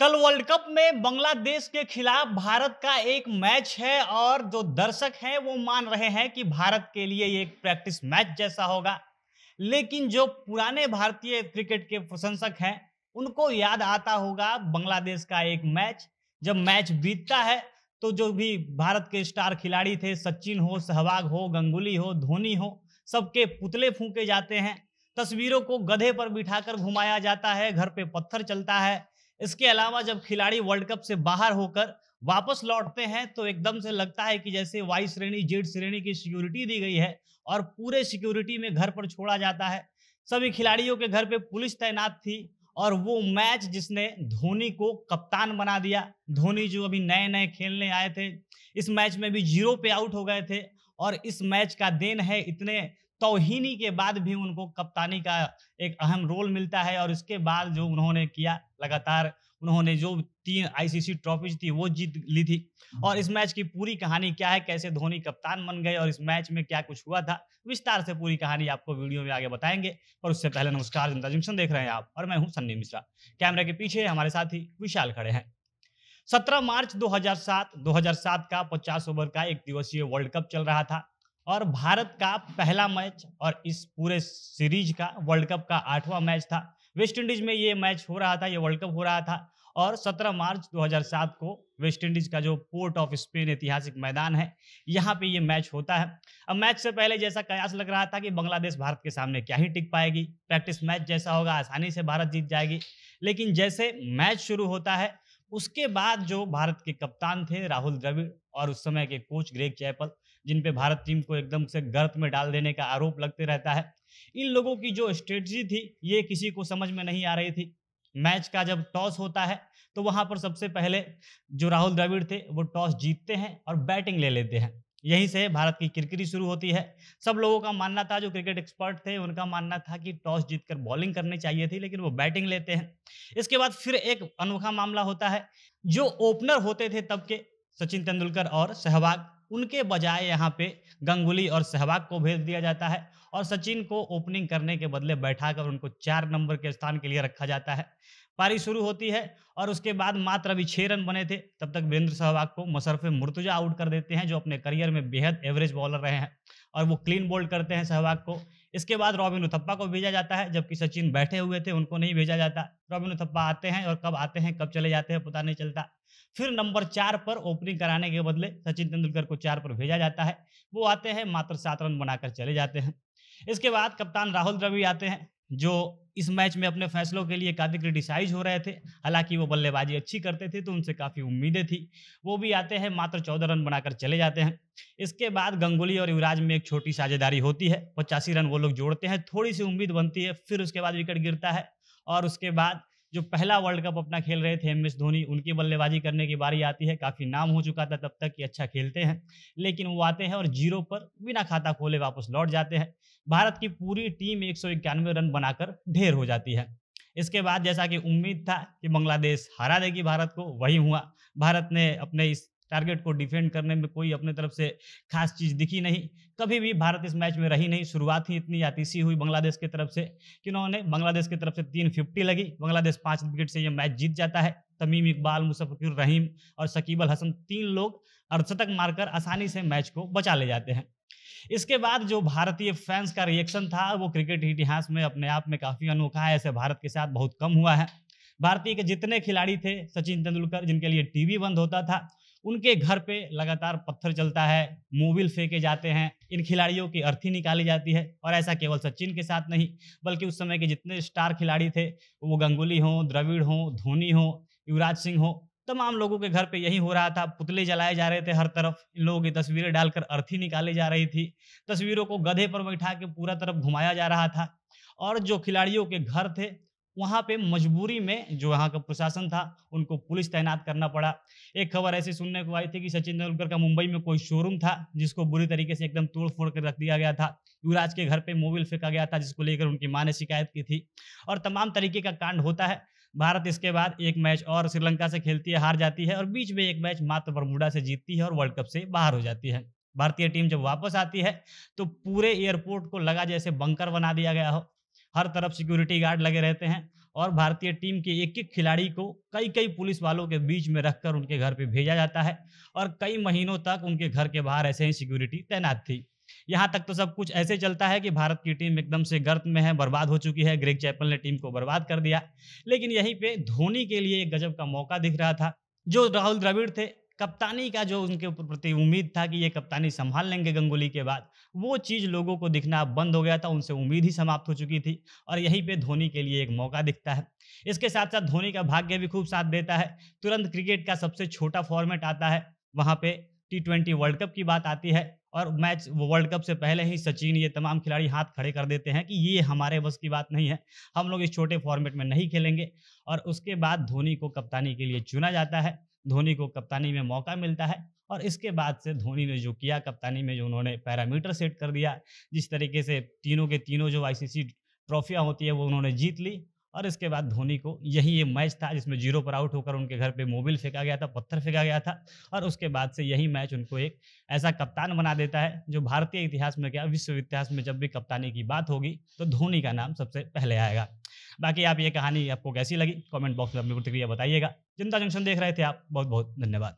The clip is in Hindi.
कल वर्ल्ड कप में बांग्लादेश के खिलाफ भारत का एक मैच है और जो दर्शक हैं वो मान रहे हैं कि भारत के लिए ये एक प्रैक्टिस मैच जैसा होगा लेकिन जो पुराने भारतीय क्रिकेट के प्रशंसक हैं उनको याद आता होगा बांग्लादेश का एक मैच जब मैच बीतता है तो जो भी भारत के स्टार खिलाड़ी थे सचिन हो सहवाग हो गंगुली हो धोनी हो सबके पुतले फूके जाते हैं तस्वीरों को गधे पर बिठाकर घुमाया जाता है घर पे पत्थर चलता है इसके अलावा जब खिलाड़ी वर्ल्ड कप से बाहर होकर वापस लौटते हैं तो एकदम से लगता है कि जैसे वाई श्रेणी जेड श्रेणी की सिक्योरिटी दी गई है और पूरे सिक्योरिटी में घर पर छोड़ा जाता है सभी खिलाड़ियों के घर पे पुलिस तैनात थी और वो मैच जिसने धोनी को कप्तान बना दिया धोनी जो अभी नए नए खेलने आए थे इस मैच में भी जीरो पे आउट हो गए थे और इस मैच का देन है इतने तोहिनी के बाद भी उनको कप्तानी का एक अहम रोल मिलता है और इसके बाद जो उन्होंने किया लगातार उन्होंने जो तीन आईसीसी ट्रॉफीज थी वो जीत ली थी और हम्म। इस मैच की पूरी कहानी क्या है कैसे धोनी कप्तान बन गए और इस मैच में क्या कुछ हुआ था विस्तार से पूरी कहानी आपको वीडियो में आगे बताएंगे और उससे पहले नमस्कार जनता जंक्शन देख रहे हैं आप और मैं हूं सन्नी मिश्रा कैमरे के पीछे हमारे साथी विशाल खड़े हैं 17 मार्च 2007 2007 का 50 ओवर का एक दिवसीय वर्ल्ड कप चल रहा था और भारत का पहला मैच और इस पूरे सीरीज का वर्ल्ड कप का आठवां मैच था वेस्टइंडीज में ये मैच हो रहा था ये वर्ल्ड कप हो रहा था और 17 मार्च 2007 को वेस्टइंडीज का जो पोर्ट ऑफ स्पेन ऐतिहासिक मैदान है यहाँ पे ये मैच होता है अब मैच से पहले जैसा कयास लग रहा था कि बांग्लादेश भारत के सामने क्या ही टिक पाएगी प्रैक्टिस मैच जैसा होगा आसानी से भारत जीत जाएगी लेकिन जैसे मैच शुरू होता है उसके बाद जो भारत के कप्तान थे राहुल द्रविड़ और उस समय के कोच ग्रेग चैपल जिन पे भारत टीम को एकदम से गर्त में डाल देने का आरोप लगते रहता है इन लोगों की जो स्ट्रेटजी थी ये किसी को समझ में नहीं आ रही थी मैच का जब टॉस होता है तो वहां पर सबसे पहले जो राहुल द्रविड़ थे वो टॉस जीतते हैं और बैटिंग ले लेते हैं यहीं से भारत की क्रिकेट शुरू होती है सब लोगों का मानना था जो क्रिकेट एक्सपर्ट थे उनका मानना था कि टॉस जीतकर बॉलिंग करनी चाहिए थी लेकिन वो बैटिंग लेते हैं इसके बाद फिर एक अनोखा मामला होता है जो ओपनर होते थे तब के सचिन तेंदुलकर और सहवाग उनके बजाय यहाँ पे गंगुली और सहवाग को भेज दिया जाता है और सचिन को ओपनिंग करने के बदले बैठा कर उनको चार नंबर के स्थान के लिए रखा जाता है पारी शुरू होती है और उसके बाद मात्र अभी छः रन बने थे तब तक वीरेंद्र सहवाग को मशरफ मुर्तुजा आउट कर देते हैं जो अपने करियर में बेहद एवरेज बॉलर रहे हैं और वो क्लीन बोल्ड करते हैं सहवाग को इसके बाद रॉबिन उथप्पा को भेजा जाता है जबकि सचिन बैठे हुए थे उनको नहीं भेजा जाता रॉबिन उथप्पा आते हैं और कब आते हैं कब चले जाते हैं पता नहीं चलता फिर नंबर चार पर ओपनिंग कराने के बदले सचिन तेंदुलकर को चार पर भेजा जाता है वो आते हैं मात्र सात रन बनाकर चले जाते हैं इसके बाद कप्तान राहुल द्रवि आते हैं जो इस मैच में अपने फैसलों के लिए काफ़ी क्रिटिसाइज हो रहे थे हालांकि वो बल्लेबाजी अच्छी करते थे तो उनसे काफ़ी उम्मीदें थी वो भी आते हैं मात्र चौदह रन बनाकर चले जाते हैं इसके बाद गंगुली और युवराज में एक छोटी साझेदारी होती है पचासी रन वो लोग जोड़ते हैं थोड़ी सी उम्मीद बनती है फिर उसके बाद विकेट गिरता है और उसके बाद जो पहला वर्ल्ड कप अपना खेल रहे थे एम एस धोनी उनकी बल्लेबाजी करने की बारी आती है काफ़ी नाम हो चुका था तब तक कि अच्छा खेलते हैं लेकिन वो आते हैं और जीरो पर बिना खाता खोले वापस लौट जाते हैं भारत की पूरी टीम एक रन बनाकर ढेर हो जाती है इसके बाद जैसा कि उम्मीद था कि बांग्लादेश हरा देगी भारत को वही हुआ भारत ने अपने इस टारगेट को डिफेंड करने में कोई अपने तरफ से खास चीज दिखी नहीं कभी भी भारत इस मैच में रही नहीं शुरुआत ही इतनी आतीसी हुई बांग्लादेश की तरफ से कि उन्होंने बांग्लादेश की तरफ से तीन फिफ्टी लगी बांग्लादेश पांच विकेट से यह मैच जीत जाता है तमीम इकबाल मुसफ़िर रहीम और शकीब अल हसन तीन लोग अर्धशतक मारकर आसानी से मैच को बचा ले जाते हैं इसके बाद जो भारतीय फैंस का रिएक्शन था वो क्रिकेट इतिहास में अपने आप में काफ़ी अनोखा है ऐसे भारत के साथ बहुत कम हुआ है भारतीय के जितने खिलाड़ी थे सचिन तेंदुलकर जिनके लिए टीवी बंद होता था उनके घर पे लगातार पत्थर चलता है मोबिल फेंके जाते हैं इन खिलाड़ियों की अर्थी निकाली जाती है और ऐसा केवल सचिन के साथ नहीं बल्कि उस समय के जितने स्टार खिलाड़ी थे वो गंगुली हों द्रविड़ हों धोनी हों युवराज सिंह हों तमाम लोगों के घर पे यही हो रहा था पुतले जलाए जा रहे थे हर तरफ इन लोगों की तस्वीरें डालकर अर्थी निकाली जा रही थी तस्वीरों को गधे पर बैठा के पूरा तरफ घुमाया जा रहा था और जो खिलाड़ियों के घर थे वहाँ पे मजबूरी में जो वहाँ का प्रशासन था उनको पुलिस तैनात करना पड़ा एक खबर ऐसी सुनने को आई थी कि सचिन तेंदुलकर का मुंबई में कोई शोरूम था जिसको बुरी तरीके से एकदम तोड़ फोड़ कर रख दिया गया था युवराज के घर पे मोबिल फेंका गया था जिसको लेकर उनकी माँ ने शिकायत की थी और तमाम तरीके का कांड होता है भारत इसके बाद एक मैच और श्रीलंका से खेलती है हार जाती है और बीच में एक मैच मात्र बरमुडा से जीतती है और वर्ल्ड कप से बाहर हो जाती है भारतीय टीम जब वापस आती है तो पूरे एयरपोर्ट को लगा जैसे बंकर बना दिया गया हो हर तरफ सिक्योरिटी गार्ड लगे रहते हैं और भारतीय टीम के एक एक खिलाड़ी को कई कई पुलिस वालों के बीच में रखकर उनके घर पे भेजा जाता है और कई महीनों तक उनके घर के बाहर ऐसे ही सिक्योरिटी तैनात थी यहाँ तक तो सब कुछ ऐसे चलता है कि भारत की टीम एकदम से गर्त में है बर्बाद हो चुकी है ग्रेग चैपल ने टीम को बर्बाद कर दिया लेकिन यहीं पर धोनी के लिए एक गजब का मौका दिख रहा था जो राहुल द्रविड़ थे कप्तानी का जो उनके प्रति उम्मीद था कि ये कप्तानी संभाल लेंगे गंगुली के बाद वो चीज़ लोगों को दिखना बंद हो गया था उनसे उम्मीद ही समाप्त हो चुकी थी और यहीं पे धोनी के लिए एक मौका दिखता है इसके साथ साथ धोनी का भाग्य भी खूब साथ देता है तुरंत क्रिकेट का सबसे छोटा फॉर्मेट आता है वहाँ पे टी ट्वेंटी वर्ल्ड कप की बात आती है और मैच वर्ल्ड कप से पहले ही सचिन ये तमाम खिलाड़ी हाथ खड़े कर देते हैं कि ये हमारे बस की बात नहीं है हम लोग इस छोटे फॉर्मेट में नहीं खेलेंगे और उसके बाद धोनी को कप्तानी के लिए चुना जाता है धोनी को कप्तानी में मौका मिलता है और इसके बाद से धोनी ने जो किया कप्तानी में जो उन्होंने पैरामीटर सेट कर दिया जिस तरीके से तीनों के तीनों जो आईसीसी ट्रॉफियां होती है वो उन्होंने जीत ली और इसके बाद धोनी को यही ये मैच था जिसमें जीरो पर आउट होकर उनके घर पे मोबिल फेंका गया था पत्थर फेंका गया था और उसके बाद से यही मैच उनको एक ऐसा कप्तान बना देता है जो भारतीय इतिहास में क्या विश्व इतिहास में जब भी कप्तानी की बात होगी तो धोनी का नाम सबसे पहले आएगा बाकी आप ये कहानी आपको कैसी लगी कॉमेंट बॉक्स में अपनी प्रतिक्रिया बताइएगा जनता जंक्शन देख रहे थे आप बहुत बहुत धन्यवाद